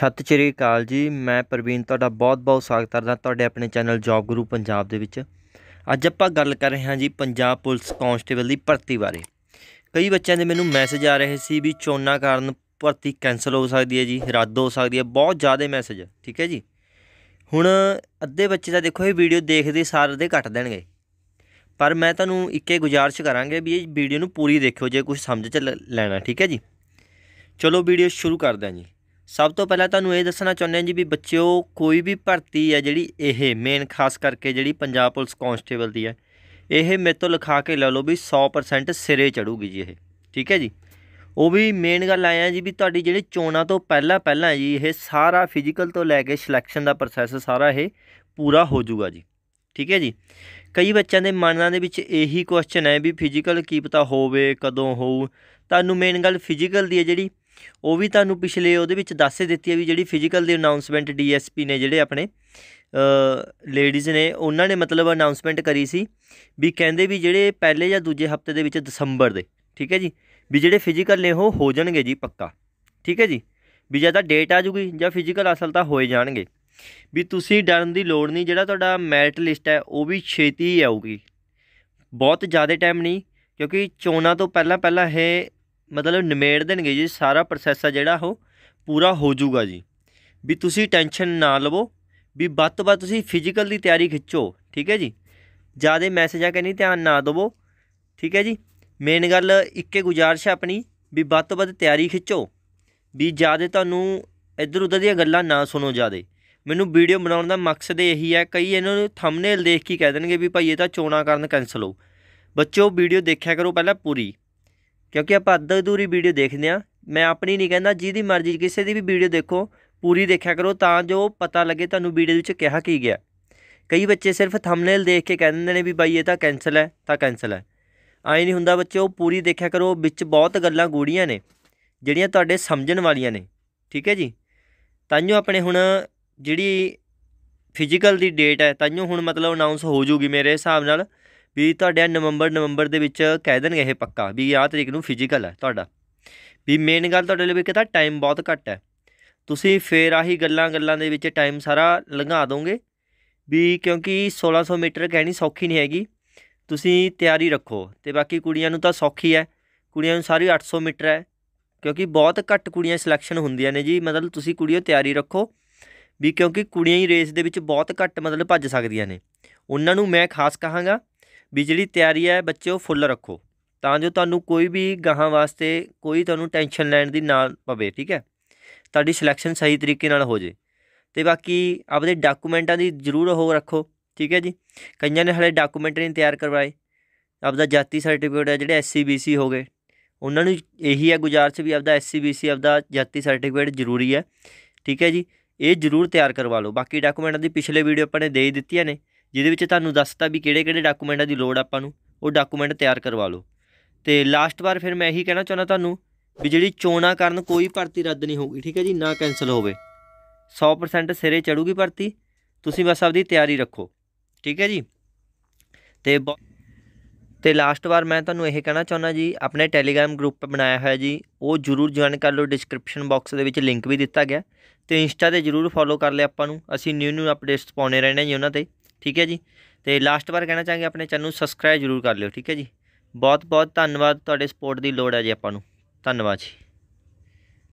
ਸਤਿ ਸ਼੍ਰੀ ਅਕਾਲ ਜੀ ਮੈਂ ਪ੍ਰਵੀਨ ਤੁਹਾਡਾ ਬਹੁਤ-ਬਹੁਤ ਸਵਾਗਤ ਕਰਦਾ ਤੁਹਾਡੇ ਆਪਣੇ ਚੈਨਲ ਜੌਬ ਗੁਰੂ ਪੰਜਾਬ ਦੇ ਵਿੱਚ ਅੱਜ ਆਪਾਂ ਗੱਲ ਕਰ ਰਹੇ ਹਾਂ ਜੀ ਪੰਜਾਬ ਪੁਲਿਸ ਕਾਂਸਟੇਬਲ ਦੀ ਭਰਤੀ ਬਾਰੇ ਕਈ ਬੱਚਿਆਂ ਦੇ ਮੈਨੂੰ ਮੈਸੇਜ ਆ ਰਹੇ ਸੀ ਵੀ ਚੋਣਾਂ ਕਾਰਨ ਭਰਤੀ ਕੈਨਸਲ ਹੋ ਸਕਦੀ ਹੈ ਜੀ ਰੱਦ ਹੋ ਸਕਦੀ ਹੈ ਬਹੁਤ ਜ਼ਿਆਦਾ ਮੈਸੇਜ ਠੀਕ ਹੈ ਜੀ ਹੁਣ ਅੱਧੇ ਬੱਚੇ ਤਾਂ ਦੇਖੋ ਇਹ ਵੀਡੀਓ ਦੇਖਦੇ ਸਾਰੇ ਦੇ ਕੱਟ ਦੇਣਗੇ ਪਰ ਮੈਂ ਤੁਹਾਨੂੰ ਇੱਕੇ ਗੁਜ਼ਾਰਿਸ਼ ਕਰਾਂਗੇ ਵੀ ਇਹ ਵੀਡੀਓ ਨੂੰ ਪੂਰੀ ਦੇਖਿਓ ਜੇ ਕੁਝ ਸਮਝ ਚ ਲੈਣਾ ਠੀਕ ਹੈ ਜੀ ਚਲੋ ਵੀਡੀਓ ਸ਼ੁਰੂ ਕਰਦੇ ਹਾਂ ਜੀ ਸਭ ਤੋਂ ਪਹਿਲਾਂ ਤੁਹਾਨੂੰ ਇਹ ਦੱਸਣਾ ਚਾਹੁੰਦੇ ਹਾਂ ਜੀ ਵੀ ਬੱਚਿਓ ਕੋਈ ਵੀ ਭਰਤੀ ਹੈ ਜਿਹੜੀ ਇਹ ਮੇਨ ਖਾਸ ਕਰਕੇ ਜਿਹੜੀ ਪੰਜਾਬ ਪੁਲਿਸ ਕਨਸਟੇਬਲ ਦੀ ਹੈ ਇਹ ਮੇਰੇ ਤੋਂ ਲਿਖਾ ਕੇ ਲੈ ਲਓ ਵੀ 100% ਸਿਰੇ ਚੜੂਗੀ ਜੀ ਇਹ ਠੀਕ ਹੈ ਜੀ ਉਹ ਵੀ ਮੇਨ ਗੱਲ ਆਇਆ ਜੀ ਵੀ ਤੁਹਾਡੀ ਜਿਹੜੀ ਚੋਣਾਂ ਤੋਂ ਪਹਿਲਾਂ ਪਹਿਲਾਂ ਜੀ ਇਹ ਸਾਰਾ ਫਿਜ਼ੀਕਲ ਤੋਂ ਲੈ ਕੇ ਸਿਲੈਕਸ਼ਨ ਦਾ ਪ੍ਰੋਸੈਸ ਸਾਰਾ ਇਹ ਪੂਰਾ ਹੋ ਜਾਊਗਾ ਜੀ ਠੀਕ ਹੈ ਜੀ ਕਈ ਬੱਚਿਆਂ ਦੇ ਮਨਾਂ ਦੇ ਵਿੱਚ ਇਹੀ ਕੁਐਸਚਨ ਹੈ ਵੀ ਫਿਜ਼ੀਕਲ ਕੀ ਪਤਾ ਹੋਵੇ ਕਦੋਂ ਹੋਊ ਤੁਹਾਨੂੰ ਮੇਨ ਗੱਲ ਫਿਜ਼ੀਕਲ ਦੀ ਹੈ ਜਿਹੜੀ ਉਹ ਵੀ ਤੁਹਾਨੂੰ ਪਿਛਲੇ ਉਹਦੇ ਵਿੱਚ ਦੱਸੇ ਦਿੱਤੀ ਹੈ ਵੀ ਜਿਹੜੀ ਫਿਜ਼ੀਕਲ ਦੀ ਅਨਾਉਂਸਮੈਂਟ ਡੀਐਸਪੀ ਨੇ ਜਿਹੜੇ ਆਪਣੇ ਲੇਡੀਜ਼ ਨੇ ਉਹਨਾਂ ਨੇ ਮਤਲਬ ਅਨਾਉਂਸਮੈਂਟ ਕਰੀ ਸੀ ਵੀ ਕਹਿੰਦੇ ਵੀ ਜਿਹੜੇ ਪਹਿਲੇ ਜਾਂ ਦੂਜੇ ਹਫਤੇ ਦੇ ਵਿੱਚ ਦਸੰਬਰ ਦੇ ਠੀਕ ਹੈ ਜੀ ਵੀ ਜਿਹੜੇ ਫਿਜ਼ੀਕਲ ਨੇ ਉਹ ਹੋ ਜਾਣਗੇ ਜੀ ਪੱਕਾ ਠੀਕ ਹੈ ਜੀ ਵੀ ਜਾਂ ਤਾਂ ਡੇਟ ਆ ਜੂਗੀ ਜਾਂ ਫਿਜ਼ੀਕਲ ਅਸਲ ਤਾਂ ਹੋਏ ਜਾਣਗੇ ਵੀ ਤੁਸੀਂ ਡਰਨ ਦੀ ਲੋੜ ਨਹੀਂ ਜਿਹੜਾ ਤੁਹਾਡਾ ਮੈਰਿਟ ਲਿਸਟ ਹੈ ਉਹ ਵੀ ਛੇਤੀ ਆਊਗੀ ਬਹੁਤ ਜ਼ਿਆਦਾ ਟਾਈਮ ਨਹੀਂ ਕਿਉਂਕਿ ਚੋਣਾਂ ਤੋਂ ਪਹਿਲਾਂ ਪਹਿਲਾਂ ਇਹ ਮਤਲਬ ਨਿਮੇੜ ਦੇਣਗੇ ਜੀ ਸਾਰਾ ਪ੍ਰੋਸੈਸ ਆ ਜਿਹੜਾ ਉਹ ਪੂਰਾ ਹੋ ਜਾਊਗਾ ਜੀ ਵੀ ਤੁਸੀਂ ਟੈਨਸ਼ਨ ਨਾ ਲਵੋ ਵੀ ਵੱਤ ਤੋਂ ਵੱਤ ਤੁਸੀਂ ਫਿਜ਼ੀਕਲ ਦੀ ਤਿਆਰੀ ਖਿੱਚੋ ਠੀਕ ਹੈ ਜੀ ਜਿਆਦੇ ਮੈਸੇਜਾਂ ਨਹੀਂ ਧਿਆਨ ਨਾ ਦਿਵੋ ਠੀਕ ਹੈ ਜੀ ਮੇਨ ਗੱਲ ਇੱਕੇ ਗੁਜ਼ਾਰਿਸ਼ ਹੈ ਆਪਣੀ ਵੀ ਵੱਤ ਤੋਂ ਵੱਤ ਤਿਆਰੀ ਖਿੱਚੋ ਵੀ ਜਿਆਦੇ ਤੁਹਾਨੂੰ ਇੱਧਰ ਉੱਧਰ ਦੀਆਂ ਗੱਲਾਂ ਨਾ ਸੁਣੋ ਜਿਆਦੇ ਮੈਨੂੰ ਵੀਡੀਓ ਬਣਾਉਣ ਦਾ ਮਕਸਦ ਇਹੀ ਹੈ ਕਈ ਇਹਨਾਂ ਨੂੰ ਥੰਬਨੇਲ ਦੇਖ ਕੇ ਕਹਿ ਦੇਣਗੇ ਵੀ ਭਾਈ ਇਹ ਤਾਂ ਚੋਣਾ ਕਰਨ ਕੈਨਸਲ ਹੋ ਬੱਚੋ ਵੀਡੀਓ ਦੇਖਿਆ ਕਰੋ ਪਹਿਲਾਂ ਪੂਰੀ ਕਿਉਂਕਿ ਆਪਾਂ ਅੱਧ ਅਧੂਰੀ ਵੀਡੀਓ ਦੇਖਦੇ ਆ ਮੈਂ ਆਪਣੀ ਨਹੀਂ ਕਹਿੰਦਾ ਜਿਹਦੀ ਮਰਜ਼ੀ ਕਿਸੇ ਦੀ ਵੀ ਵੀਡੀਓ ਦੇਖੋ ਪੂਰੀ ਦੇਖਿਆ ਕਰੋ ਤਾਂ ਜੋ ਪਤਾ ਲੱਗੇ ਤੁਹਾਨੂੰ ਵੀਡੀਓ ਵਿੱਚ ਕਿਹਾ ਕੀ ਗਿਆ ਕਈ ਬੱਚੇ ਸਿਰਫ ਥੰਬਨੇਲ ਦੇਖ ਕੇ ਕਹਿ ਦਿੰਦੇ ਨੇ ਵੀ ਬਾਈ ਇਹ ਤਾਂ ਕੈਨਸਲ ਹੈ ਤਾਂ ਕੈਨਸਲ ਹੈ ਆਈ ਨਹੀਂ ਹੁੰਦਾ ਬੱਚੇ ਉਹ ਪੂਰੀ ਦੇਖਿਆ ਕਰੋ ਵਿੱਚ ਬਹੁਤ ਗੱਲਾਂ ਗੂੜੀਆਂ ਨੇ ਜਿਹੜੀਆਂ ਤੁਹਾਡੇ ਸਮਝਣ ਵਾਲੀਆਂ ਨੇ ਠੀਕ ਹੈ ਜੀ ਜੋ ਆਪਣੇ ਹੁਣ ਜਿਹੜੀ ਫਿਜ਼ੀਕਲ ਦੀ ਡੇਟ ਹੈ ਜੋ ਹੁਣ ਮਤਲਬ ਅਨਾਉਂਸ ਹੋ ਜੂਗੀ ਮੇਰੇ ਹਿਸਾਬ ਨਾਲ ਵੀ ਤੁਹਾਡੇ ਨਵੰਬਰ ਨਵੰਬਰ ਦੇ ਵਿੱਚ ਕਹਿ ਦੇਣਗੇ ਇਹ ਪੱਕਾ ਵੀ ਆਹ ਤਰੀਕ ਨੂੰ ਫਿਜ਼ੀਕਲ ਹੈ ਤੁਹਾਡਾ ਵੀ ਮੇਨ ਗੱਲ ਤੁਹਾਡੇ ਲਈ ਵੀ ਕਿਤਾ ਟਾਈਮ ਬਹੁਤ ਘੱਟ ਹੈ ਤੁਸੀਂ ਫੇਰ ਆਹੀ ਗੱਲਾਂ ਗੱਲਾਂ ਦੇ ਵਿੱਚ ਟਾਈਮ ਸਾਰਾ ਲੰਘਾ ਦੋਗੇ ਵੀ ਕਿਉਂਕਿ 1600 ਮੀਟਰ ਕਹਿਣੀ ਸੌਖੀ ਨਹੀਂ ਹੈਗੀ ਤੁਸੀਂ ਤਿਆਰੀ ਰੱਖੋ ਤੇ ਬਾਕੀ ਕੁੜੀਆਂ ਨੂੰ ਤਾਂ ਸੌਖੀ ਹੈ ਕੁੜੀਆਂ ਨੂੰ ਸਾਰੀ 800 ਮੀਟਰ ਹੈ ਕਿਉਂਕਿ ਬਹੁਤ ਘੱਟ ਕੁੜੀਆਂ ਸਿਲੈਕਸ਼ਨ ਹੁੰਦੀਆਂ ਨੇ ਜੀ ਮਤਲਬ ਤੁਸੀਂ ਕੁੜੀਓ ਤਿਆਰੀ ਰੱਖੋ ਵੀ ਕਿਉਂਕਿ ਕੁੜੀਆਂ ਹੀ ਰੇਸ ਦੇ ਵਿੱਚ ਬਹੁਤ ਘੱਟ ਮਤਲਬ ਭੱਜ ਸਕਦੀਆਂ ਨੇ ਉਹਨਾਂ ਨੂੰ ਮੈਂ ਖਾਸ ਕਹਾਂਗਾ ਬਿਜਲੀ ਤਿਆਰੀ ਹੈ ਬੱਚਿਓ ਫੁੱਲ ਰੱਖੋ ਤਾਂ ਜੋ ਤੁਹਾਨੂੰ ਕੋਈ ਵੀ ਗਾਹਾਂ ਵਾਸਤੇ ਕੋਈ ਤੁਹਾਨੂੰ ਟੈਨਸ਼ਨ ਲੈਣ ਦੀ ਨਾ ਪਵੇ ਠੀਕ ਹੈ ਤੁਹਾਡੀ ਸਿਲੈਕਸ਼ਨ ਸਹੀ ਤਰੀਕੇ ਨਾਲ ਹੋ ਜੇ ਤੇ ਬਾਕੀ ਆਪਦੇ ਡਾਕੂਮੈਂਟਾਂ ਦੀ ਜ਼ਰੂਰ ਹੋ ਰੱਖੋ ਠੀਕ ਹੈ ਜੀ ਕਈਆਂ ਨੇ ਹਲੇ ਡਾਕੂਮੈਂਟ ਨਹੀਂ ਤਿਆਰ ਕਰਵਾਏ ਆਪਦਾ ਜਾਤੀ ਸਰਟੀਫਿਕੇਟ ਹੈ ਜਿਹੜੇ ਐਸਸੀ ਬੀਸੀ ਹੋ ਗਏ ਉਹਨਾਂ ਨੂੰ ਇਹੀ ਹੈ ਗੁਜਾਰਸ਼ ਵੀ ਆਪਦਾ ਐਸਸੀ ਬੀਸੀ ਆਪਦਾ ਜਾਤੀ ਸਰਟੀਫਿਕੇਟ ਜ਼ਰੂਰੀ ਹੈ ਠੀਕ ਹੈ ਜੀ ਇਹ ਜ਼ਰੂਰ ਤਿਆਰ ਕਰਵਾ ਲਓ ਬਾਕੀ ਡਾਕੂਮੈਂਟਾਂ ਦੀ ਪਿਛਲੇ ਵੀਡੀਓ ਆਪਾਂ ਨੇ ਦੇ ਹੀ ਦਿੱਤੀਆਂ ਨੇ ਜਿਹਦੇ ਵਿੱਚ ਤੁਹਾਨੂੰ ਦੱਸਤਾ ਵੀ ਕਿਹੜੇ ਕਿਹੜੇ ਡਾਕੂਮੈਂਟਾਂ ਦੀ ਲੋੜ ਆਪਾਂ ਨੂੰ ਉਹ ਡਾਕੂਮੈਂਟ ਤਿਆਰ ਕਰਵਾ ਲਓ ਤੇ ਲਾਸਟ ਵਾਰ ਫਿਰ ਮੈਂ ਇਹੀ ਕਹਿਣਾ ਚਾਹੁੰਦਾ ਤੁਹਾਨੂੰ ਵੀ ਜਿਹੜੀ ਚੋਣਾ ਕਰਨ ਕੋਈ ਭਰਤੀ ਰੱਦ ਨਹੀਂ ਹੋਊਗੀ ਠੀਕ ਹੈ ਜੀ ਨਾ ਕੈਨਸਲ ਹੋਵੇ 100% ਸਿਰੇ ਚੜੂਗੀ ਭਰਤੀ ਤੁਸੀਂ ਬਸ ਆਪਦੀ ਤਿਆਰੀ ਰੱਖੋ ਠੀਕ ਹੈ ਜੀ ਤੇ ਤੇ ਲਾਸਟ ਵਾਰ ਮੈਂ ਤੁਹਾਨੂੰ ਇਹ ਕਹਿਣਾ ਚਾਹੁੰਦਾ ਜੀ ਆਪਣੇ ਟੈਲੀਗ੍ਰam ਗਰੁੱਪ ਬਣਾਇਆ ਹੋਇਆ ਜੀ ਉਹ ਜਰੂਰ ਜੁਆਇਨ ਕਰ ਲਓ ਡਿਸਕ੍ਰਿਪਸ਼ਨ ਬਾਕਸ ਦੇ ਵਿੱਚ ਲਿੰਕ ਵੀ ਦਿੱਤਾ ਗਿਆ ਤੇ ਇੰਸਟਾ ਤੇ ਜਰੂਰ ਫੋਲੋ ਕਰ ਲਿਆ ਆਪਾਂ ਨੂੰ ਅਸੀਂ ਨਿਊ ਨਿਊ ਅਪਡੇਟਸ ਪਾਉਣੇ ਰਹਿਣੇ ਜੀ ਉਹਨਾਂ ਤੇ ਠੀਕ ਹੈ ਜੀ ਤੇ ਲਾਸਟ ਵਾਰ ਕਹਿਣਾ ਚਾਹਾਂਗੇ ਆਪਣੇ ਚੈਨਲ ਨੂੰ ਸਬਸਕ੍ਰਾਈਬ ਜ਼ਰੂਰ ਕਰ ਲਿਓ ਠੀਕ ਹੈ ਜੀ ਬਹੁਤ ਬਹੁਤ ਧੰਨਵਾਦ ਤੁਹਾਡੇ ਸਪੋਰਟ ਦੀ ਲੋੜ ਹੈ ਜੀ ਆਪਾਂ ਨੂੰ ਧੰਨਵਾਦ ਜੀ